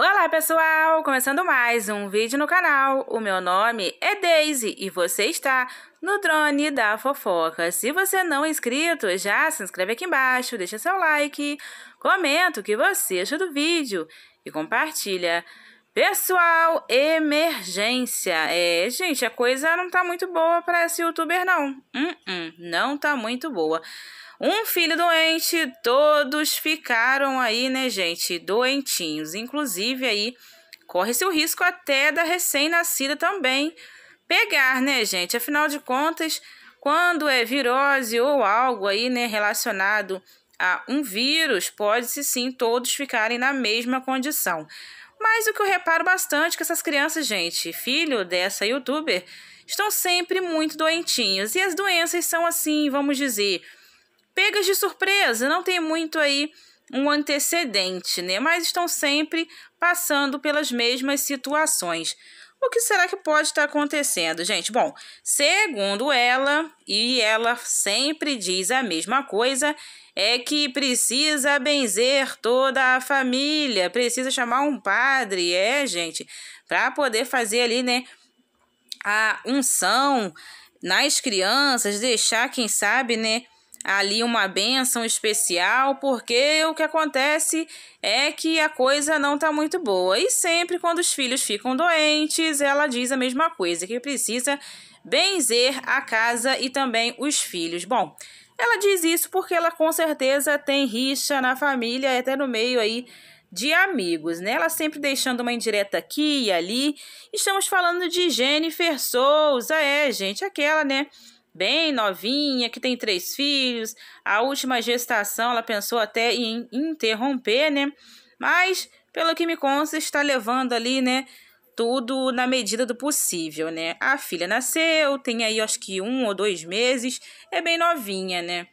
Olá pessoal, começando mais um vídeo no canal. O meu nome é Daisy e você está no Drone da Fofoca. Se você não é inscrito, já se inscreve aqui embaixo, deixa seu like, comenta o que você achou do vídeo e compartilha. Pessoal, emergência. É, gente, a coisa não tá muito boa para esse youtuber não. Uh -uh, não tá muito boa. Um filho doente, todos ficaram aí, né, gente? Doentinhos. Inclusive, aí corre-se o risco até da recém-nascida também pegar, né, gente? Afinal de contas, quando é virose ou algo aí, né, relacionado a um vírus, pode-se sim todos ficarem na mesma condição. Mas o que eu reparo bastante é que essas crianças, gente, filho dessa youtuber, estão sempre muito doentinhos. E as doenças são assim, vamos dizer, pegas de surpresa, não tem muito aí um antecedente, né? Mas estão sempre passando pelas mesmas situações. O que será que pode estar acontecendo, gente? Bom, segundo ela, e ela sempre diz a mesma coisa, é que precisa benzer toda a família, precisa chamar um padre, é, gente, para poder fazer ali, né, a unção nas crianças, deixar, quem sabe, né, ali uma benção especial, porque o que acontece é que a coisa não tá muito boa. E sempre quando os filhos ficam doentes, ela diz a mesma coisa, que precisa benzer a casa e também os filhos. Bom, ela diz isso porque ela com certeza tem rixa na família, até no meio aí de amigos, né? Ela sempre deixando uma indireta aqui e ali. Estamos falando de Jennifer Souza, é, gente, aquela, né? bem novinha, que tem três filhos. A última gestação ela pensou até em interromper, né? Mas, pelo que me consta, está levando ali, né? Tudo na medida do possível, né? A filha nasceu, tem aí acho que um ou dois meses, é bem novinha, né?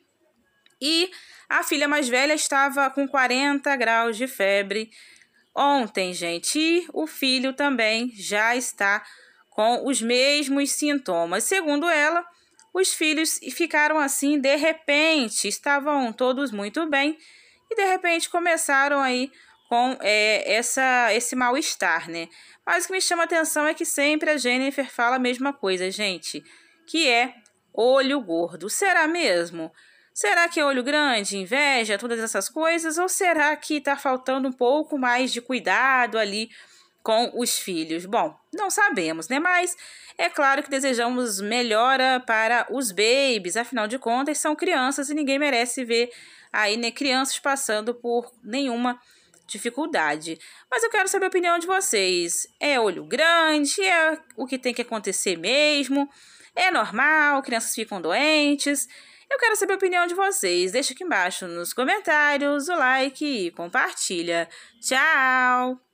E a filha mais velha estava com 40 graus de febre ontem, gente. E o filho também já está com os mesmos sintomas. Segundo ela, os filhos ficaram assim de repente, estavam todos muito bem e de repente começaram aí com é, essa, esse mal-estar, né? Mas o que me chama a atenção é que sempre a Jennifer fala a mesma coisa, gente, que é olho gordo. Será mesmo? Será que é olho grande, inveja, todas essas coisas? Ou será que está faltando um pouco mais de cuidado ali com os filhos? Bom, não sabemos, né? Mas é claro que desejamos melhora para os babies, afinal de contas, são crianças e ninguém merece ver aí, né, crianças passando por nenhuma dificuldade. Mas eu quero saber a opinião de vocês. É olho grande? É o que tem que acontecer mesmo? É normal? Crianças ficam doentes? Eu quero saber a opinião de vocês. Deixa aqui embaixo nos comentários o like e compartilha. Tchau!